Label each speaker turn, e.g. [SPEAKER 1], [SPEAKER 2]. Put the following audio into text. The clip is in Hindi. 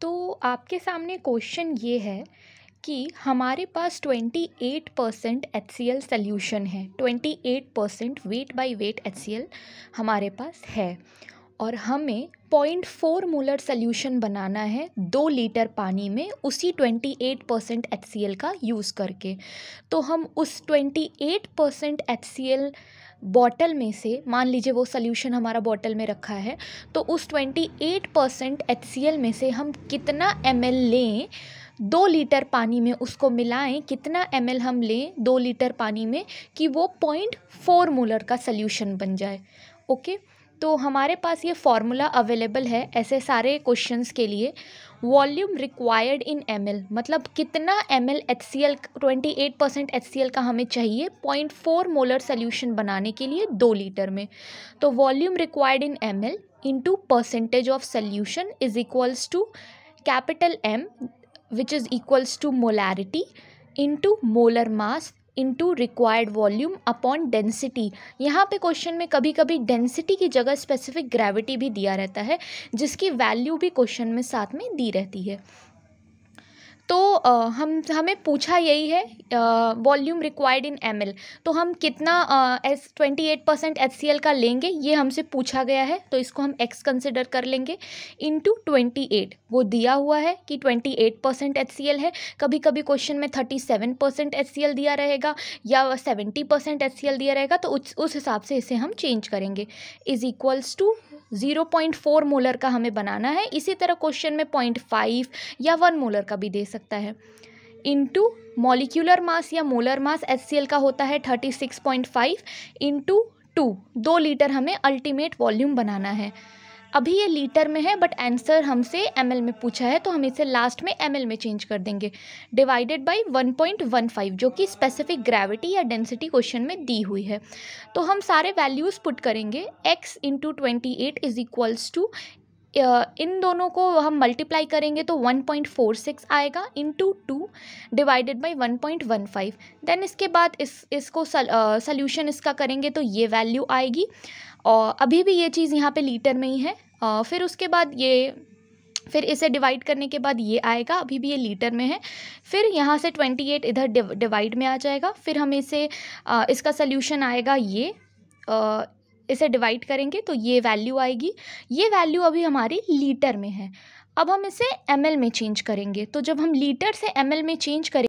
[SPEAKER 1] तो आपके सामने क्वेश्चन ये है कि हमारे पास twenty eight percent H C L solution है twenty eight percent weight by weight H C L हमारे पास है और हमें पॉइंट फोर मोलर सल्यूशन बनाना है दो लीटर पानी में उसी twenty eight percent H C L का यूज़ करके तो हम उस twenty eight percent H C L bottle में से मान लीजिए वो सल्यूशन हमारा बॉटल में रखा है तो उस 28 परसेंट एच में से हम कितना एम लें दो लीटर पानी में उसको मिलाएं कितना एम हम लें दो लीटर पानी में कि वो पॉइंट फोर मोलर का सल्यूशन बन जाए ओके तो हमारे पास ये फार्मूला अवेलेबल है ऐसे सारे क्वेश्चन के लिए वॉल्यूम रिक्वायर्ड इन एम मतलब कितना M L H C L twenty eight percent H C L का हमें चाहिए पॉइंट फोर मोलर सोल्यूशन बनाने के लिए दो लीटर में तो volume required in M L to percentage of solution is equals to capital M which is equals to molarity to molar mass into required volume upon density यहाँ पे क्वेश्चन में कभी कभी डेंसिटी की जगह स्पेसिफिक ग्रेविटी भी दिया रहता है जिसकी वैल्यू भी क्वेश्चन में साथ में दी रहती है तो uh, हम हमें पूछा यही है वॉल्यूम रिक्वायर्ड इन एम तो हम कितना एस twenty eight percent H C L का लेंगे ये हमसे पूछा गया है तो इसको हम एक्स कंसिडर कर लेंगे इंटू ट्वेंटी एट वो दिया हुआ है कि twenty eight percent H C L है कभी कभी क्वेश्चन में thirty seven percent H C L दिया रहेगा या seventy percent H C L दिया रहेगा तो उस उस हिसाब से इसे हम चेंज करेंगे is equals to zero point four molar का हमें बनाना है इसी तरह क्वेश्चन में पॉइंट फाइव या वन मोलर का भी दे सकता है इंटू मॉलिक्यूलर मास या मोलर मास एच का होता है thirty six point five into two दो लीटर हमें अल्टीमेट वॉल्यूम बनाना है अभी ये लीटर में है बट आंसर हमसे एम में पूछा है तो हम इसे लास्ट में एम में चेंज कर देंगे डिवाइडेड बाई फाइव जो कि स्पेसिफिक ग्रेविटी या डेंसिटी क्वेश्चन में दी हुई है तो हम सारे वैल्यूज़ पुट करेंगे x into twenty eight is equals to इन दोनों को हम मल्टीप्लाई करेंगे तो 1.46 आएगा into two divided by 1.15 then इसके बाद इस इसको सल्यूशन uh, इसका करेंगे तो ये वैल्यू आएगी और अभी भी ये चीज़ यहाँ पे लीटर में ही है फिर उसके बाद ये फिर इसे डिवाइड करने के बाद ये आएगा अभी भी ये लीटर में है फिर यहाँ से ट्वेंटी एट इधर डिवाइड में आ जाएगा फिर हम इसे आ, इसका सल्यूशन आएगा ये आ, इसे डिवाइड करेंगे तो ये वैल्यू आएगी ये वैल्यू अभी हमारी लीटर में है अब हम इसे एम में चेंज करेंगे तो जब हम लीटर से एम में चेंज करेंगे